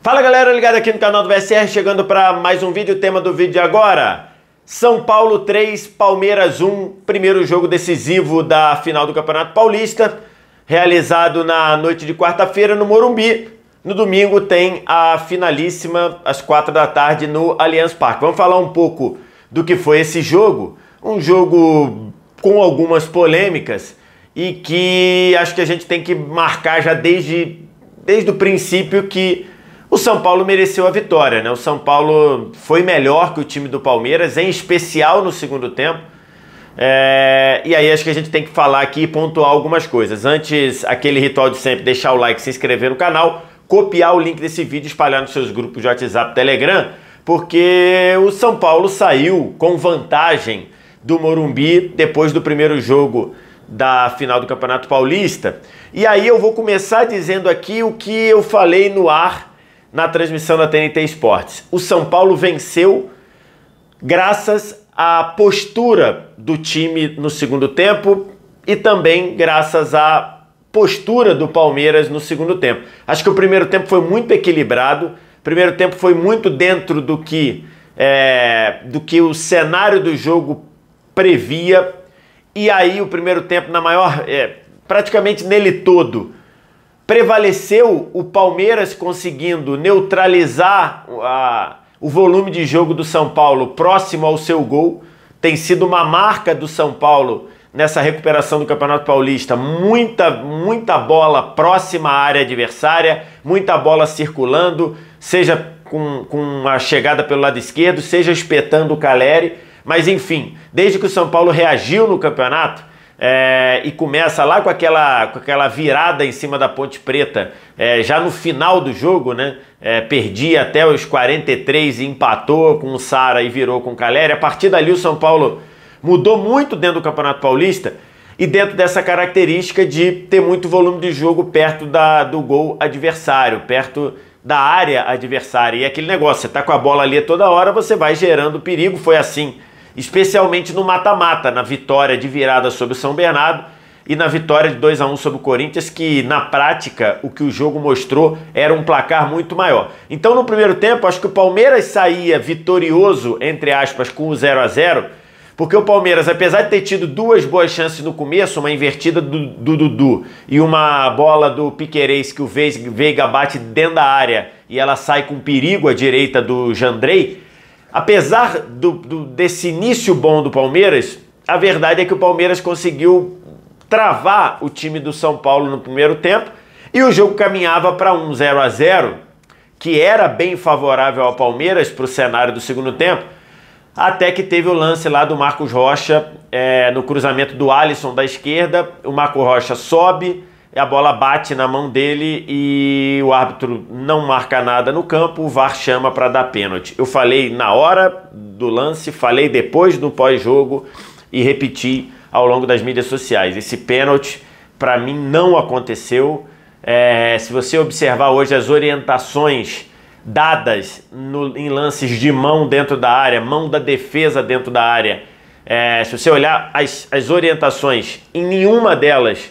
Fala galera, ligado aqui no canal do VSR, chegando para mais um vídeo, tema do vídeo de agora. São Paulo 3, Palmeiras 1, primeiro jogo decisivo da final do Campeonato Paulista, realizado na noite de quarta-feira no Morumbi. No domingo tem a finalíssima às quatro da tarde no Allianz Parque. Vamos falar um pouco do que foi esse jogo, um jogo com algumas polêmicas e que acho que a gente tem que marcar já desde, desde o princípio que o São Paulo mereceu a vitória, né? O São Paulo foi melhor que o time do Palmeiras, em especial no segundo tempo. É... e aí acho que a gente tem que falar aqui e pontuar algumas coisas. Antes, aquele ritual de sempre, deixar o like, se inscrever no canal, copiar o link desse vídeo e espalhar nos seus grupos de WhatsApp, Telegram, porque o São Paulo saiu com vantagem do Morumbi depois do primeiro jogo da final do Campeonato Paulista. E aí eu vou começar dizendo aqui o que eu falei no ar na transmissão da TNT Esportes. O São Paulo venceu graças à postura do time no segundo tempo e também graças à postura do Palmeiras no segundo tempo. Acho que o primeiro tempo foi muito equilibrado, o primeiro tempo foi muito dentro do que, é, do que o cenário do jogo previa. E aí o primeiro tempo na maior, é, praticamente nele todo, prevaleceu o Palmeiras conseguindo neutralizar a, o volume de jogo do São Paulo próximo ao seu gol. Tem sido uma marca do São Paulo nessa recuperação do Campeonato Paulista, muita, muita bola próxima à área adversária, muita bola circulando, seja com, com a chegada pelo lado esquerdo, seja espetando o Caleri. Mas enfim, desde que o São Paulo reagiu no campeonato, é, e começa lá com aquela, com aquela virada em cima da Ponte Preta, é, já no final do jogo, né? É, perdia até os 43 e empatou com o Sara e virou com o Caleri. A partir dali, o São Paulo mudou muito dentro do Campeonato Paulista e dentro dessa característica de ter muito volume de jogo perto da, do gol adversário, perto da área adversária. E é aquele negócio, você tá com a bola ali toda hora, você vai gerando perigo. Foi assim especialmente no mata-mata, na vitória de virada sobre o São Bernardo e na vitória de 2 a 1 sobre o Corinthians, que na prática o que o jogo mostrou era um placar muito maior. Então no primeiro tempo, acho que o Palmeiras saía vitorioso, entre aspas, com o 0 a 0 porque o Palmeiras, apesar de ter tido duas boas chances no começo, uma invertida do, do Dudu e uma bola do Piquerez que o Veiga bate dentro da área e ela sai com perigo à direita do Jandrei, Apesar do, do, desse início bom do Palmeiras, a verdade é que o Palmeiras conseguiu travar o time do São Paulo no primeiro tempo e o jogo caminhava para um 0 a 0 que era bem favorável ao Palmeiras para o cenário do segundo tempo, até que teve o lance lá do Marcos Rocha é, no cruzamento do Alisson da esquerda. O Marcos Rocha sobe, a bola bate na mão dele e o árbitro não marca nada no campo, o VAR chama para dar pênalti. Eu falei na hora do lance, falei depois do pós-jogo e repeti ao longo das mídias sociais. Esse pênalti, para mim, não aconteceu. É, se você observar hoje as orientações dadas no, em lances de mão dentro da área, mão da defesa dentro da área, é, se você olhar as, as orientações, em nenhuma delas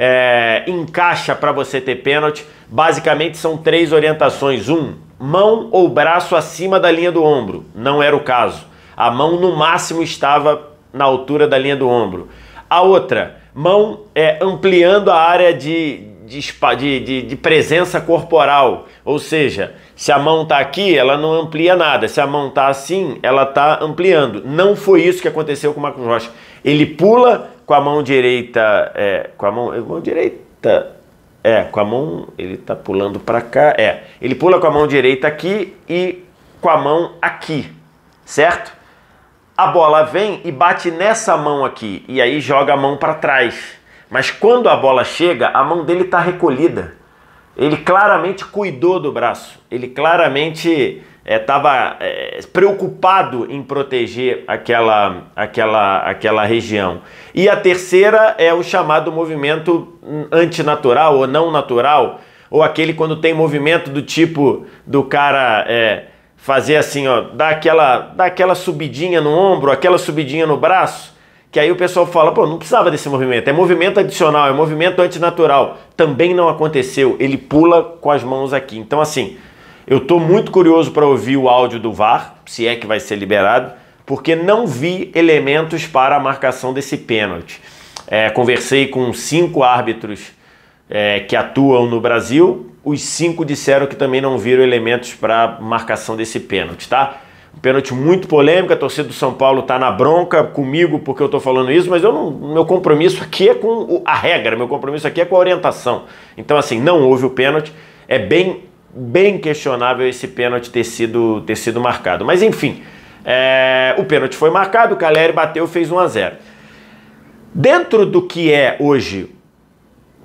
é, encaixa para você ter pênalti, basicamente são três orientações. Um, mão ou braço acima da linha do ombro. Não era o caso. A mão no máximo estava na altura da linha do ombro. A outra, mão é, ampliando a área de, de, de, de, presença corporal. Ou seja, se a mão está aqui, ela não amplia nada. Se a mão está assim, ela está ampliando. Não foi isso que aconteceu com o Marcos Rocha. Ele pula, com a mão direita, é, com a mão, é, mão direita, é, com a mão, ele tá pulando para cá, é, ele pula com a mão direita aqui e com a mão aqui, certo? A bola vem e bate nessa mão aqui e aí joga a mão para trás. Mas quando a bola chega, a mão dele está recolhida. Ele claramente cuidou do braço. Ele claramente estava é, é, preocupado em proteger aquela, aquela, aquela região. E a terceira é o chamado movimento antinatural ou não natural, ou aquele quando tem movimento do tipo do cara é, fazer assim, ó, dar aquela, dar aquela subidinha no ombro, aquela subidinha no braço, que aí o pessoal fala, pô, não precisava desse movimento, é movimento adicional, é movimento antinatural. Também não aconteceu, ele pula com as mãos aqui. Então, assim, eu estou muito curioso para ouvir o áudio do VAR, se é que vai ser liberado, porque não vi elementos para a marcação desse pênalti. É, conversei com cinco árbitros é, que atuam no Brasil, os cinco disseram que também não viram elementos para marcação desse pênalti, tá? Um pênalti muito polêmico, a torcida do São Paulo está na bronca comigo porque eu estou falando isso, mas eu não, meu compromisso aqui é com a regra, meu compromisso aqui é com a orientação. Então assim, não houve o pênalti, é bem bem questionável esse pênalti ter sido, ter sido marcado. Mas enfim, é, o pênalti foi marcado, o Caleri bateu fez 1 a 0 Dentro do que é hoje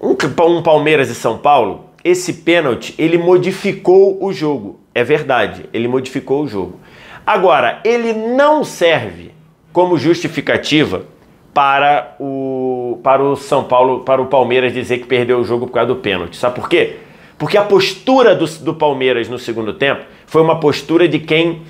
um, um Palmeiras e São Paulo, esse pênalti ele modificou o jogo. É verdade, ele modificou o jogo. Agora, ele não serve como justificativa para o, para o São Paulo, para o Palmeiras dizer que perdeu o jogo por causa do pênalti. Sabe por quê? Porque a postura do, do Palmeiras no segundo tempo foi uma postura de quem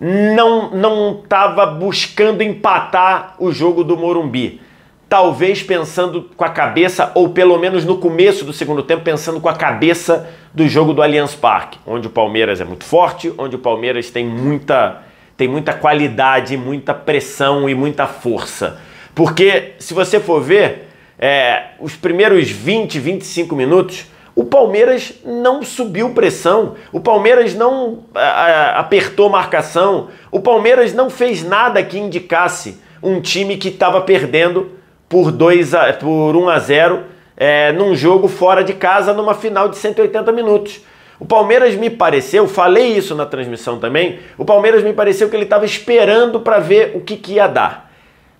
não não estava buscando empatar o jogo do Morumbi. Talvez pensando com a cabeça, ou pelo menos no começo do segundo tempo, pensando com a cabeça do jogo do Allianz Parque, onde o Palmeiras é muito forte, onde o Palmeiras tem muita, tem muita qualidade, muita pressão e muita força. Porque se você for ver, é, os primeiros 20, 25 minutos, o Palmeiras não subiu pressão, o Palmeiras não a, apertou marcação, o Palmeiras não fez nada que indicasse um time que estava perdendo por 2 por 1 um a 0 é, num jogo fora de casa numa final de 180 minutos. O Palmeiras me pareceu, falei isso na transmissão também, o Palmeiras me pareceu que ele estava esperando para ver o que, que ia dar.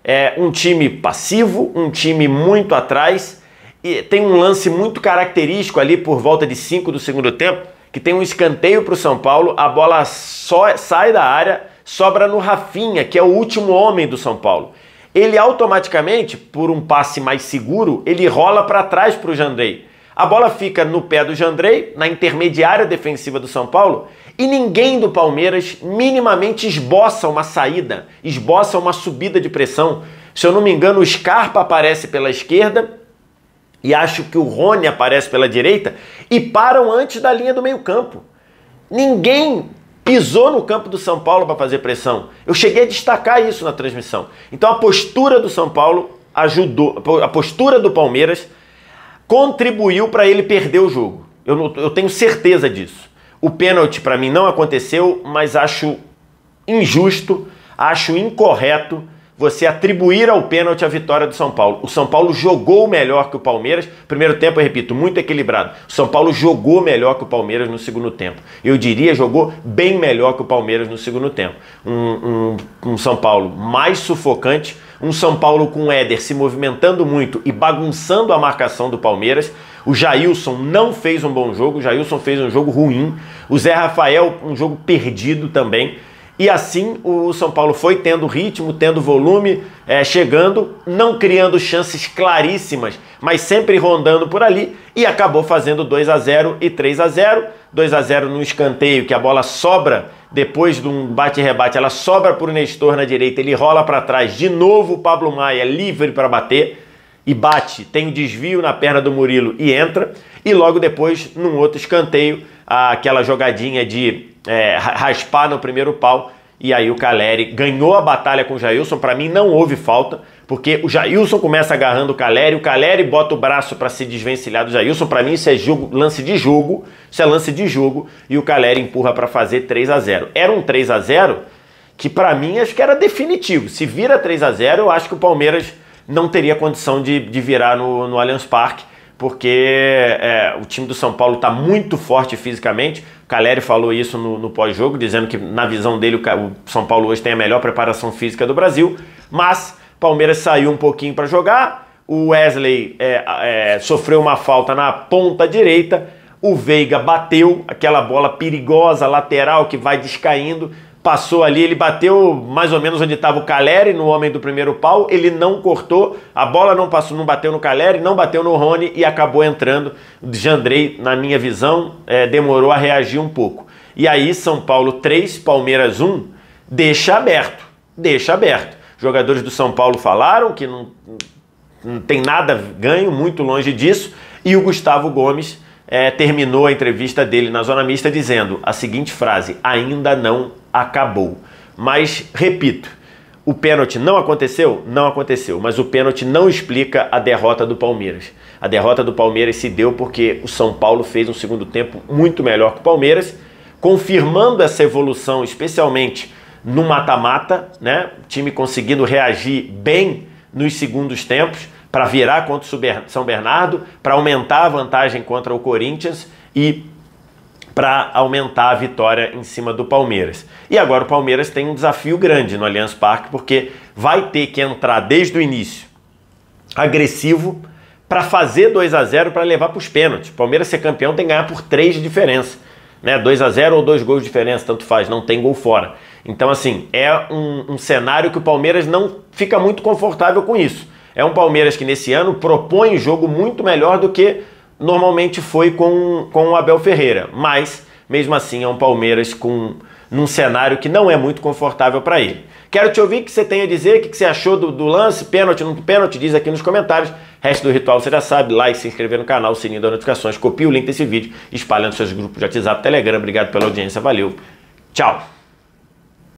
É, um time passivo, um time muito atrás, e tem um lance muito característico ali por volta de 5 do segundo tempo, que tem um escanteio para o São Paulo, a bola só sai da área, sobra no Rafinha, que é o último homem do São Paulo. Ele automaticamente, por um passe mais seguro, ele rola para trás para o Jandrei. A bola fica no pé do Jandrei, na intermediária defensiva do São Paulo, e ninguém do Palmeiras minimamente esboça uma saída, esboça uma subida de pressão. Se eu não me engano, o Scarpa aparece pela esquerda e acho que o Rony aparece pela direita e param antes da linha do meio-campo. Ninguém pisou no campo do São Paulo para fazer pressão. Eu cheguei a destacar isso na transmissão. Então a postura do São Paulo ajudou, a postura do Palmeiras contribuiu para ele perder o jogo. Eu, eu tenho certeza disso. O pênalti para mim não aconteceu, mas acho injusto, acho incorreto você atribuir ao pênalti a vitória do São Paulo. O São Paulo jogou melhor que o Palmeiras. Primeiro tempo, eu repito, muito equilibrado. O São Paulo jogou melhor que o Palmeiras no segundo tempo. Eu diria, jogou bem melhor que o Palmeiras no segundo tempo. Um, um, um São Paulo mais sufocante, um São Paulo com o Éder se movimentando muito e bagunçando a marcação do Palmeiras. O Jailson não fez um bom jogo, o Jailson fez um jogo ruim. O Zé Rafael, um jogo perdido também. E assim o São Paulo foi tendo ritmo, tendo volume, é, chegando, não criando chances claríssimas, mas sempre rondando por ali e acabou fazendo 2 a 0 e 3 a 0. 2 a 0 no escanteio, que a bola sobra depois de um bate-rebate, ela sobra para o Nestor na direita, ele rola para trás, de novo o Pablo Maia livre para bater e bate, tem um desvio na perna do Murilo e entra, e logo depois, num outro escanteio, aquela jogadinha de é, raspar no primeiro pau. E aí o Caleri ganhou a batalha com o Jailson. Para mim não houve falta, porque o Jailson começa agarrando o Caleri, o Caleri bota o braço para se desvencilhar do Jailson. Para mim isso é jogo, lance de jogo, isso é lance de jogo e o Caleri empurra para fazer 3 a 0. Era um 3 a 0 que para mim acho que era definitivo. Se vira 3 a 0, eu acho que o Palmeiras não teria condição de, de virar no, no Allianz Parque porque é, o time do São Paulo está muito forte fisicamente. O Caleri falou isso no, no pós-jogo, dizendo que, na visão dele, o, o, São Paulo hoje tem a melhor preparação física do Brasil. Mas Palmeiras saiu um pouquinho para jogar. O Wesley é, é, sofreu uma falta na ponta direita. O Veiga bateu aquela bola perigosa lateral que vai descaindo passou ali, ele bateu mais ou menos onde estava o Caleri, no homem do primeiro pau, ele não cortou, a bola não passou, não bateu no Caleri, não bateu no Rony e acabou entrando. Jandrei, na minha visão, é, demorou a reagir um pouco. E aí, São Paulo 3, Palmeiras 1, deixa aberto, deixa aberto. Jogadores do São Paulo falaram que não, não tem nada ganho, muito longe disso, e o Gustavo Gomes... É, terminou a entrevista dele na Zona Mista dizendo a seguinte frase: ainda não acabou. Mas, repito, o pênalti não aconteceu? Não aconteceu, mas o pênalti não explica a derrota do Palmeiras. A derrota do Palmeiras se deu porque o São Paulo fez um segundo tempo muito melhor que o Palmeiras, confirmando essa evolução, especialmente no mata-mata, né? O time conseguindo reagir bem nos segundos tempos para virar contra o São Bernardo, para aumentar a vantagem contra o Corinthians e para aumentar a vitória em cima do Palmeiras. E agora o Palmeiras tem um desafio grande no Allianz Parque, porque vai ter que entrar desde o início agressivo para fazer 2 a 0 para levar para os pênaltis. O Palmeiras ser campeão tem que ganhar por 3 de diferença. Né, 2 a 0 ou dois gols de diferença, tanto faz, não tem gol fora. Então, assim, é um, um cenário que o Palmeiras não fica muito confortável com isso. É um Palmeiras que nesse ano propõe jogo muito melhor do que normalmente foi com, com o Abel Ferreira, mas mesmo assim é um Palmeiras com num cenário que não é muito confortável para ele. Quero te ouvir o que você tem a dizer, o que você achou do, do lance, pênalti, não pênalti, diz aqui nos comentários. O resto do ritual você já sabe, like, se inscrever no canal, sininho das notificações, copia o link desse vídeo, espalhando seus grupos de WhatsApp, Telegram. Obrigado pela audiência, valeu, tchau!